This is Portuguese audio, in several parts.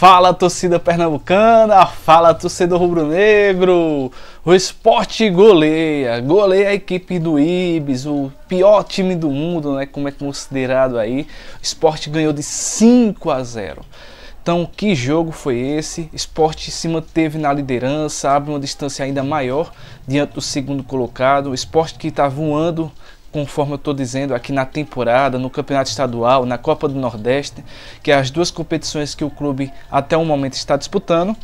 Fala torcida pernambucana, fala torcedor rubro-negro. O esporte goleia, goleia a equipe do Ibis, o pior time do mundo, né, como é considerado aí. O esporte ganhou de 5 a 0. Então, que jogo foi esse? Esporte se manteve na liderança, abre uma distância ainda maior diante do segundo colocado. O esporte que está voando conforme eu estou dizendo aqui na temporada, no campeonato estadual, na Copa do Nordeste, que é as duas competições que o clube até o momento está disputando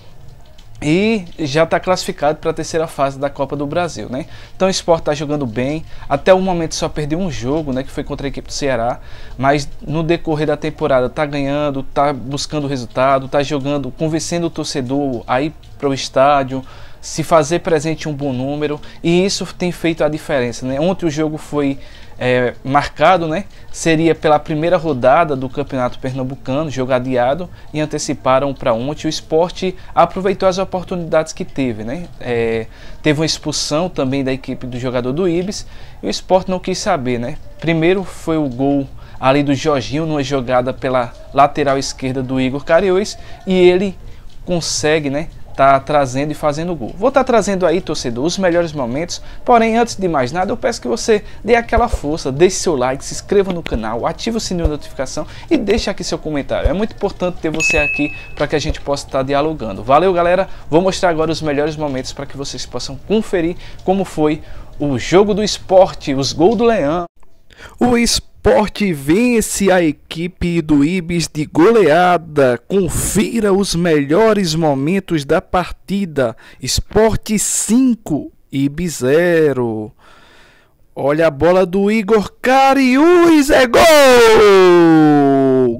e já está classificado para a terceira fase da Copa do Brasil, né? Então o Sport está jogando bem, até o momento só perdeu um jogo, né, que foi contra a equipe do Ceará, mas no decorrer da temporada está ganhando, está buscando resultado, está jogando, convencendo o torcedor aí para o estádio, se fazer presente um bom número e isso tem feito a diferença. Né? Ontem o jogo foi é, marcado, né? seria pela primeira rodada do Campeonato Pernambucano, jogo adiado, e anteciparam para ontem. O esporte aproveitou as oportunidades que teve. Né? É, teve uma expulsão também da equipe do jogador do Ibis e o esporte não quis saber. Né? Primeiro foi o gol ali do Jorginho numa jogada pela lateral esquerda do Igor Cariões e ele consegue né, estar tá trazendo e fazendo gol. Vou estar tá trazendo aí, torcedor, os melhores momentos. Porém, antes de mais nada, eu peço que você dê aquela força, deixe seu like, se inscreva no canal, ative o sininho de notificação e deixe aqui seu comentário. É muito importante ter você aqui para que a gente possa estar tá dialogando. Valeu, galera. Vou mostrar agora os melhores momentos para que vocês possam conferir como foi o jogo do esporte, os gols do Leão. O esporte Esporte vence a equipe do Ibis de goleada. Confira os melhores momentos da partida. Esporte 5, Ibis 0. Olha a bola do Igor Cariús, é gol!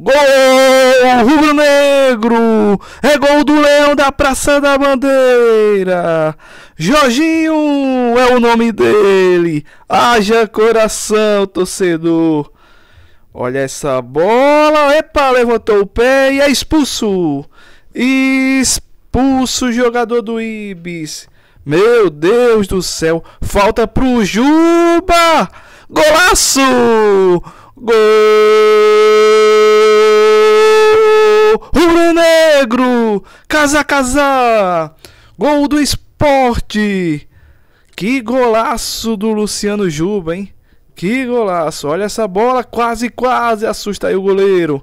Gol rubro-negro! É gol do Leão da Praça da Bandeira! Jorginho é o nome dele! Haja coração, torcedor! Olha essa bola. Epa, levantou o pé e é expulso. Expulso o jogador do Ibis. Meu Deus do céu. Falta pro Juba. Golaço! Gol! Rubro Negro! Casa Casa! Gol do esporte! Que golaço do Luciano Juba, hein? Que golaço! Olha essa bola, quase, quase assusta aí o goleiro.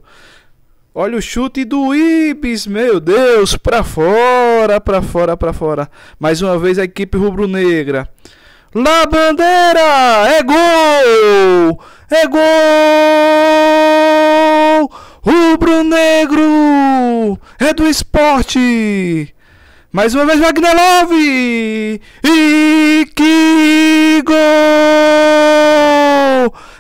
Olha o chute do Ibis, meu Deus, para fora, para fora, para fora. Mais uma vez a equipe rubro-negra. La bandeira! É gol! É gol! Rubro-negro! É do esporte! Mais uma vez Wagner Love! E que gol!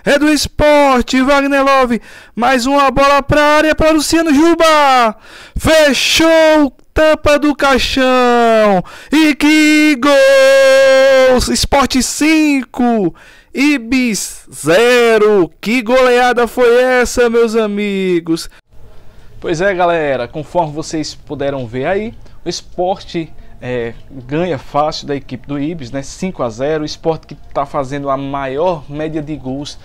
É do esporte, Wagner Love. Mais uma bola para a área para Luciano Juba. Fechou tampa do caixão. E que gol! Esporte 5. Ibis 0. Que goleada foi essa, meus amigos? Pois é, galera. Conforme vocês puderam ver aí, o esporte é, ganha fácil da equipe do Ibis, né? 5 a 0 o esporte que está fazendo a maior média de gols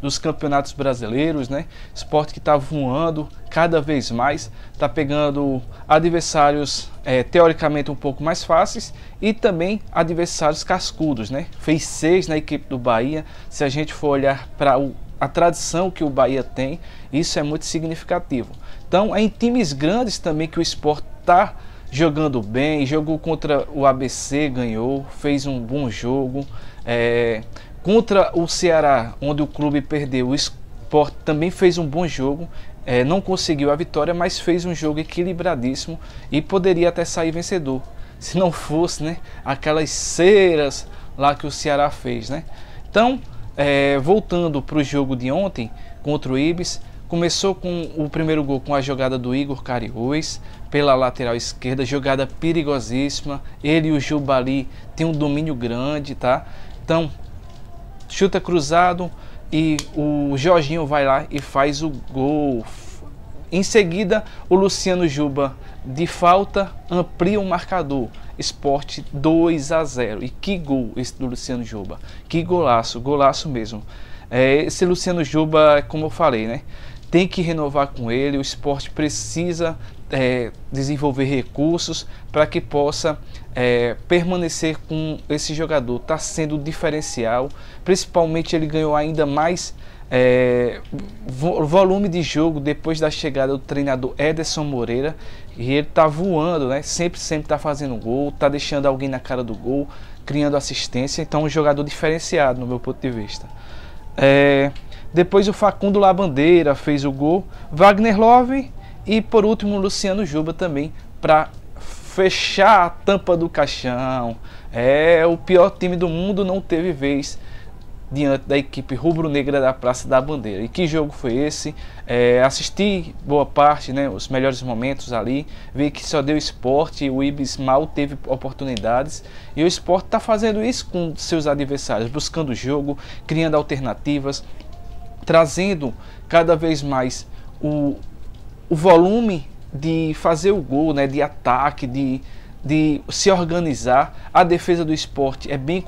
dos campeonatos brasileiros, né? Esporte que está voando cada vez mais, está pegando adversários é, teoricamente um pouco mais fáceis e também adversários cascudos, né? Fez seis na equipe do Bahia. Se a gente for olhar para a tradição que o Bahia tem, isso é muito significativo. Então é em times grandes também que o esporte está jogando bem, jogou contra o ABC, ganhou, fez um bom jogo. É, contra o Ceará, onde o clube perdeu, o Sport também fez um bom jogo. É, não conseguiu a vitória, mas fez um jogo equilibradíssimo e poderia até sair vencedor. Se não fosse, né, aquelas ceras lá que o Ceará fez, né? Então, é, voltando para o jogo de ontem contra o Ibis, começou com o primeiro gol com a jogada do Igor Cariús, pela lateral esquerda, jogada perigosíssima. Ele e o Jubali tem um domínio grande, tá? Então, chuta cruzado e o Jorginho vai lá e faz o gol. Em seguida, o Luciano Juba de falta amplia o marcador. Esporte 2 a 0. E que gol esse do Luciano Juba. Que golaço, golaço mesmo. É, esse Luciano Juba, como eu falei, né? Tem que renovar com ele. O esporte precisa é, desenvolver recursos para que possa é, permanecer com esse jogador. Está sendo diferencial, principalmente ele ganhou ainda mais é, volume de jogo depois da chegada do treinador Ederson Moreira e ele tá voando, né? Sempre, sempre tá fazendo gol, tá deixando alguém na cara do gol, criando assistência. Então, um jogador diferenciado no meu ponto de vista. É, depois o Facundo Labandeira fez o gol, Wagner Love e por último, Luciano Juba também para fechar a tampa do caixão. É, o pior time do mundo não teve vez diante da equipe rubro-negra da Praça da Bandeira. E que jogo foi esse? É, assisti boa parte, né, os melhores momentos ali, vi que só deu esporte, o Ibis mal teve oportunidades e o esporte está fazendo isso com seus adversários, buscando jogo, criando alternativas, trazendo cada vez mais o, o volume de fazer o gol, né, de ataque, de, de se organizar. A defesa do esporte é bem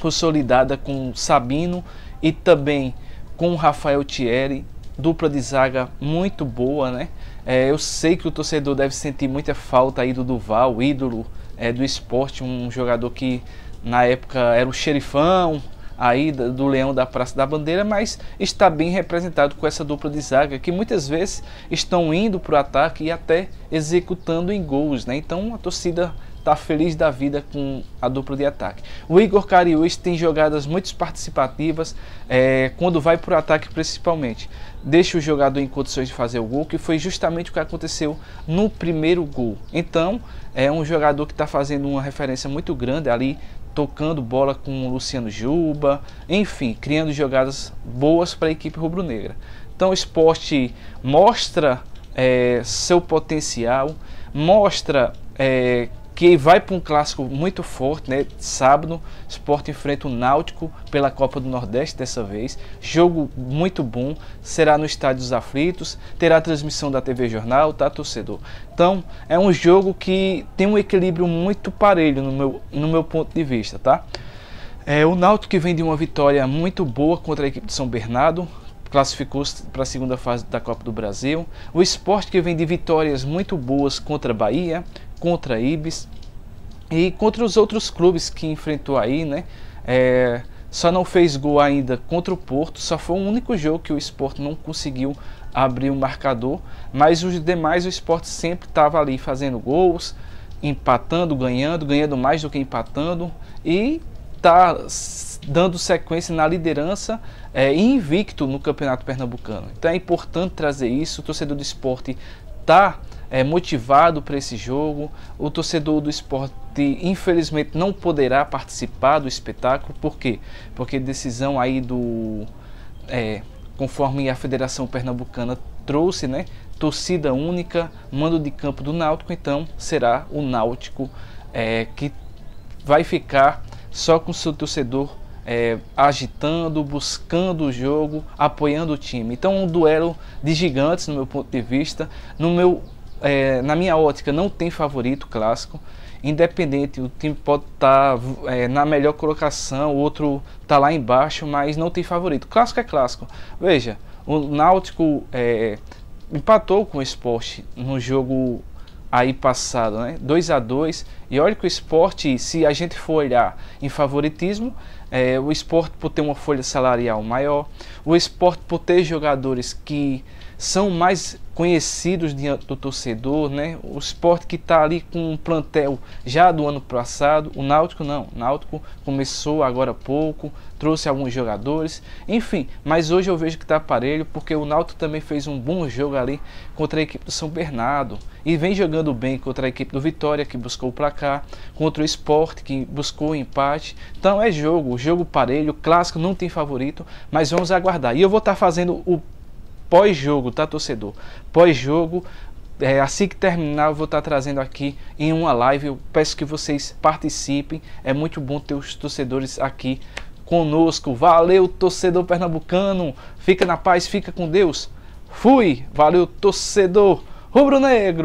consolidada com Sabino e também com Rafael Thierry, dupla de zaga muito boa, né? É, eu sei que o torcedor deve sentir muita falta aí do Duval, ídolo é, do esporte, um jogador que na época era o xerifão, aí do Leão da Praça da Bandeira, mas está bem representado com essa dupla de zaga que muitas vezes estão indo para o ataque e até executando em gols, né? Então a torcida está feliz da vida com a dupla de ataque. O Igor Cariús tem jogadas muito participativas, é, quando vai para o ataque principalmente. Deixa o jogador em condições de fazer o gol, que foi justamente o que aconteceu no primeiro gol. Então, é um jogador que está fazendo uma referência muito grande ali tocando bola com o Luciano Juba, enfim, criando jogadas boas para a equipe rubro-negra. Então o esporte mostra é, seu potencial, mostra é, que vai para um clássico muito forte, né? Sábado, Sport enfrenta o Náutico pela Copa do Nordeste dessa vez. Jogo muito bom, será no Estádio dos Aflitos, terá transmissão da TV Jornal, tá, torcedor? Então, é um jogo que tem um equilíbrio muito parelho no meu, no meu ponto de vista, tá? É, o Náutico que vem de uma vitória muito boa contra a equipe de São Bernardo, classificou-se para a segunda fase da Copa do Brasil. O esporte que vem de vitórias muito boas contra a Bahia, contra a Ibis e contra os outros clubes que enfrentou aí, né? É, só não fez gol ainda contra o Porto, só foi o único jogo que o Sport não conseguiu abrir o marcador, mas os demais o Sport sempre estava ali fazendo gols, empatando, ganhando, ganhando mais do que empatando e tá dando sequência na liderança é, invicto no Campeonato Pernambucano. Então é importante trazer isso, o torcedor do esporte tá é, motivado para esse jogo. O torcedor do esporte, infelizmente, não poderá participar do espetáculo. Por quê? Porque decisão aí do. É, conforme a Federação Pernambucana trouxe, né? Torcida única, mando de campo do Náutico, então será o Náutico é, que vai ficar só com seu torcedor é, agitando, buscando o jogo, apoiando o time. Então, um duelo de gigantes, no meu ponto de vista. No meu é, na minha ótica, não tem favorito clássico. Independente, o time pode estar tá, é, na melhor colocação, o outro está lá embaixo, mas não tem favorito. Clássico é clássico. Veja, o Náutico é, empatou com o esporte no jogo aí passado, né? 2 a 2 E olha que o esporte, se a gente for olhar em favoritismo, é, o esporte por ter uma folha salarial maior, o esporte por ter jogadores que são mais conhecidos diante do torcedor, né? O esporte que está ali com um plantel já do ano passado, o Náutico não. O Náutico começou agora há pouco, trouxe alguns jogadores, enfim. Mas hoje eu vejo que está aparelho porque o Náutico também fez um bom jogo ali contra a equipe do São Bernardo e vem jogando bem contra a equipe do Vitória que buscou o placar, contra o Esporte que buscou o empate. Então é jogo, jogo parelho, clássico, não tem favorito, mas vamos aguardar. E eu vou estar tá fazendo o pós-jogo, tá, torcedor? Pós-jogo, é, assim que terminar, eu vou estar tá trazendo aqui em uma live. Eu peço que vocês participem. É muito bom ter os torcedores aqui conosco. Valeu, torcedor pernambucano. Fica na paz, fica com Deus. Fui. Valeu, torcedor rubro-negro.